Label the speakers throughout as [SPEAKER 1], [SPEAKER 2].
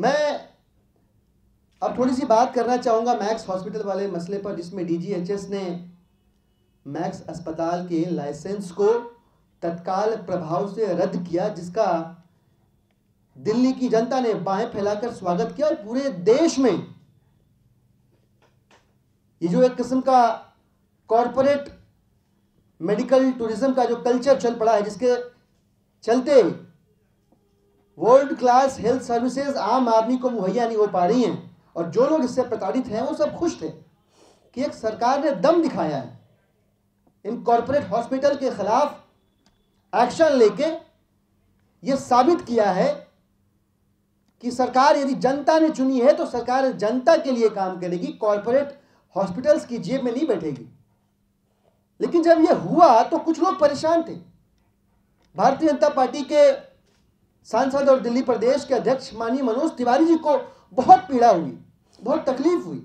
[SPEAKER 1] मैं अब थोड़ी सी बात करना चाहूँगा मैक्स हॉस्पिटल वाले मसले पर जिसमें डीजीएचएस ने मैक्स अस्पताल के लाइसेंस को तत्काल प्रभाव से रद्द किया जिसका दिल्ली की जनता ने बाहें फैलाकर स्वागत किया और पूरे देश में ये जो एक किस्म का कॉरपोरेट मेडिकल टूरिज्म का जो कल्चर चल पड़ा है जिसके चलते वर्ल्ड क्लास हेल्थ सर्विसेज आम आदमी को मुहैया नहीं हो पा रही हैं और जो लोग इससे प्रताड़ित हैं वो सब खुश थे कि एक सरकार ने दम दिखाया है इन कॉरपोरेट हॉस्पिटल के खिलाफ एक्शन लेके ये साबित किया है कि सरकार यदि जनता ने चुनी है तो सरकार जनता के लिए काम करेगी कॉरपोरेट हॉस्पिटल्स की जेब में नहीं बैठेगी लेकिन जब यह हुआ तो कुछ लोग परेशान थे भारतीय जनता पार्टी के सांसद और दिल्ली प्रदेश के अध्यक्ष माननीय मनोज तिवारी जी को बहुत पीड़ा हुई बहुत तकलीफ हुई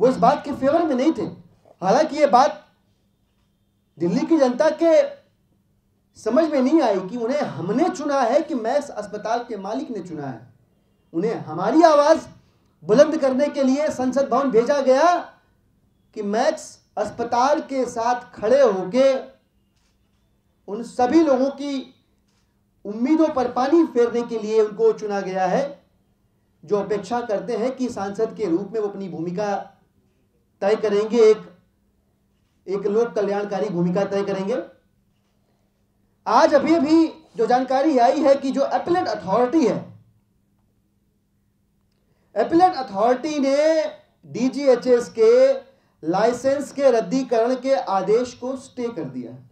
[SPEAKER 1] वो इस बात के फेवर में नहीं थे हालांकि ये बात दिल्ली की जनता के समझ में नहीं आई कि उन्हें हमने चुना है कि मैक्स अस्पताल के मालिक ने चुना है उन्हें हमारी आवाज़ बुलंद करने के लिए संसद भवन भेजा गया कि मैक्स अस्पताल के साथ खड़े होके उन सभी लोगों की उम्मीदों पर पानी फेरने के लिए उनको चुना गया है जो अपेक्षा करते हैं कि सांसद के रूप में वो अपनी भूमिका तय करेंगे एक एक लोक कल्याणकारी भूमिका तय करेंगे आज अभी अभी जो जानकारी आई है कि जो एपिलेट अथॉरिटी है एपिलेट अथॉरिटी ने डीजीएचएस के लाइसेंस के रद्दीकरण के आदेश को स्टे कर दिया है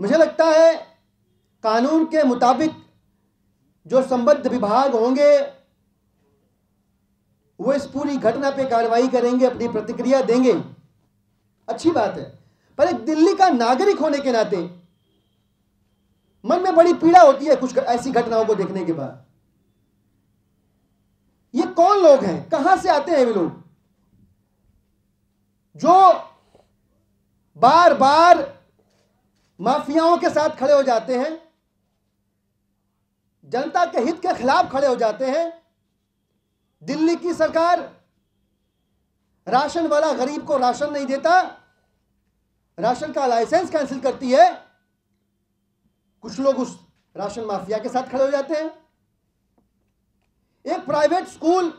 [SPEAKER 1] मुझे लगता है कानून के मुताबिक जो संबद्ध विभाग होंगे वो इस पूरी घटना पे कार्रवाई करेंगे अपनी प्रतिक्रिया देंगे अच्छी बात है पर एक दिल्ली का नागरिक होने के नाते मन में बड़ी पीड़ा होती है कुछ ऐसी घटनाओं को देखने के बाद ये कौन लोग हैं कहां से आते हैं वे लोग जो बार बार माफियाओं के साथ खड़े हो जाते हैं जनता के हित के खिलाफ खड़े हो जाते हैं दिल्ली की सरकार राशन वाला गरीब को राशन नहीं देता राशन का लाइसेंस कैंसिल करती है कुछ लोग उस राशन माफिया के साथ खड़े हो जाते हैं एक प्राइवेट स्कूल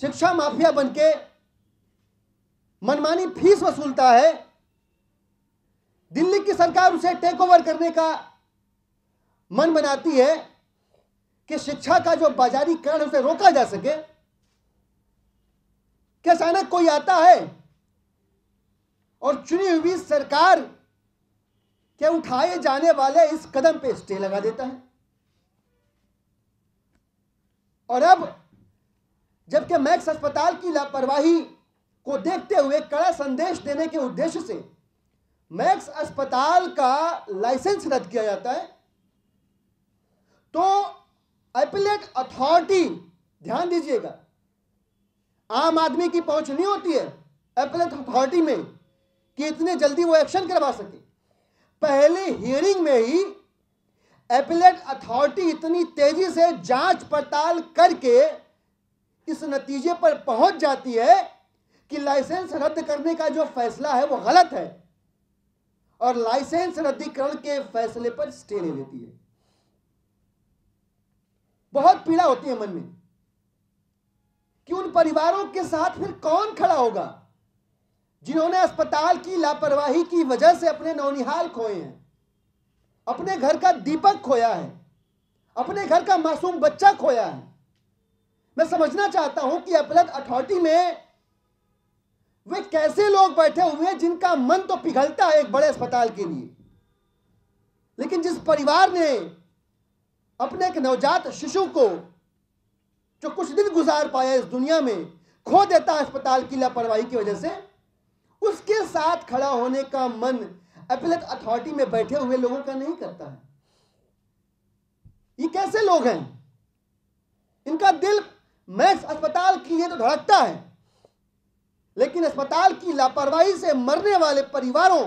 [SPEAKER 1] शिक्षा माफिया बनके मनमानी फीस वसूलता है सरकार उसे टेक ओवर करने का मन बनाती है कि शिक्षा का जो बाजारीकरण उसे रोका जा सके क्या अचानक कोई आता है और चुनी हुई सरकार के उठाए जाने वाले इस कदम पे स्टे लगा देता है और अब जबकि मैक्स अस्पताल की लापरवाही को देखते हुए कड़ा संदेश देने के उद्देश्य से मैक्स अस्पताल का लाइसेंस रद्द किया जाता है तो एपिलेट अथॉरिटी ध्यान दीजिएगा आम आदमी की पहुंच नहीं होती है एपिलेट अथॉरिटी में कि इतने जल्दी वो एक्शन करवा सके पहले हियरिंग में ही एपिलेट अथॉरिटी इतनी तेजी से जांच पड़ताल करके इस नतीजे पर पहुंच जाती है कि लाइसेंस रद्द करने का जो फैसला है वो गलत है और लाइसेंस रद्दीकरण के फैसले पर स्टे ले लेती है बहुत पीड़ा होती है मन में कि उन परिवारों के साथ फिर कौन खड़ा होगा जिन्होंने अस्पताल की लापरवाही की वजह से अपने नौनिहाल खोए हैं अपने घर का दीपक खोया है अपने घर का मासूम बच्चा खोया है मैं समझना चाहता हूं कि अपलत अथॉरिटी में वे कैसे लोग बैठे हुए हैं जिनका मन तो पिघलता है एक बड़े अस्पताल के लिए लेकिन जिस परिवार ने अपने एक नवजात शिशु को जो कुछ दिन गुजार पाया इस दुनिया में खो देता अस्पताल की लापरवाही की वजह से उसके साथ खड़ा होने का मन अपीलेट अथॉरिटी में बैठे हुए लोगों का नहीं करता है ये कैसे लोग हैं इनका दिल मैक्स अस्पताल के लिए तो धड़कता है लेकिन अस्पताल की लापरवाही से मरने वाले परिवारों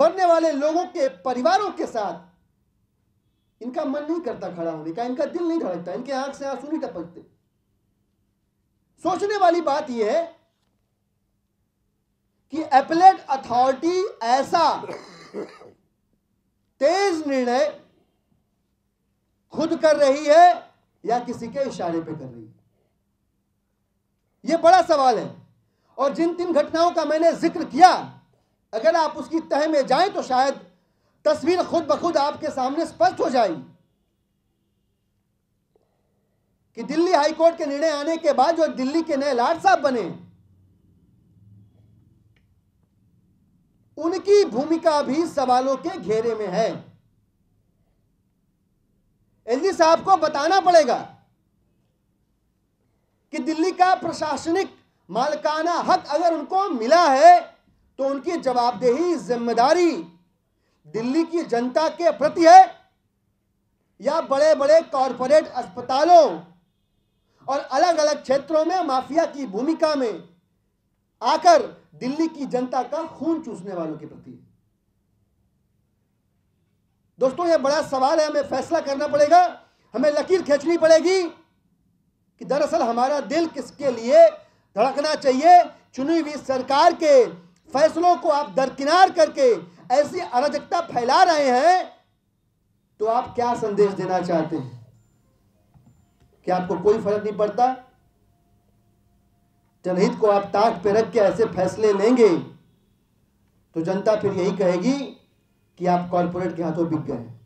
[SPEAKER 1] मरने वाले लोगों के परिवारों के साथ इनका मन नहीं करता खड़ा होने का इनका दिल नहीं धड़कता इनके आंख से आंसू नहीं टपकते सोचने वाली बात यह है कि एपलेट अथॉरिटी ऐसा तेज निर्णय खुद कर रही है या किसी के इशारे पे कर रही है यह बड़ा सवाल है और जिन तीन घटनाओं का मैंने जिक्र किया अगर आप उसकी तह में जाएं तो शायद तस्वीर खुद ब खुद आपके सामने स्पष्ट हो जाएगी कि दिल्ली हाईकोर्ट के निर्णय आने के बाद जो दिल्ली के नए लाट साहब बने उनकी भूमिका भी सवालों के घेरे में है एलजी साहब को बताना पड़ेगा कि दिल्ली का प्रशासनिक मालकाना हक अगर उनको मिला है तो उनकी जवाबदेही जिम्मेदारी दिल्ली की जनता के प्रति है या बड़े बड़े कॉरपोरेट अस्पतालों और अलग अलग क्षेत्रों में माफिया की भूमिका में आकर दिल्ली की जनता का खून चूसने वालों के प्रति दोस्तों यह बड़ा सवाल है हमें फैसला करना पड़ेगा हमें लकीर खींचनी पड़ेगी कि दरअसल हमारा दिल किसके लिए धड़कना चाहिए चुनी हुई सरकार के फैसलों को आप दरकिनार करके ऐसी अराजकता फैला रहे हैं तो आप क्या संदेश देना चाहते हैं क्या आपको कोई फर्क नहीं पड़ता जनहित को आप ताक पे रख के ऐसे फैसले लेंगे तो जनता फिर यही कहेगी कि आप कॉरपोरेट के हाथों बिक गए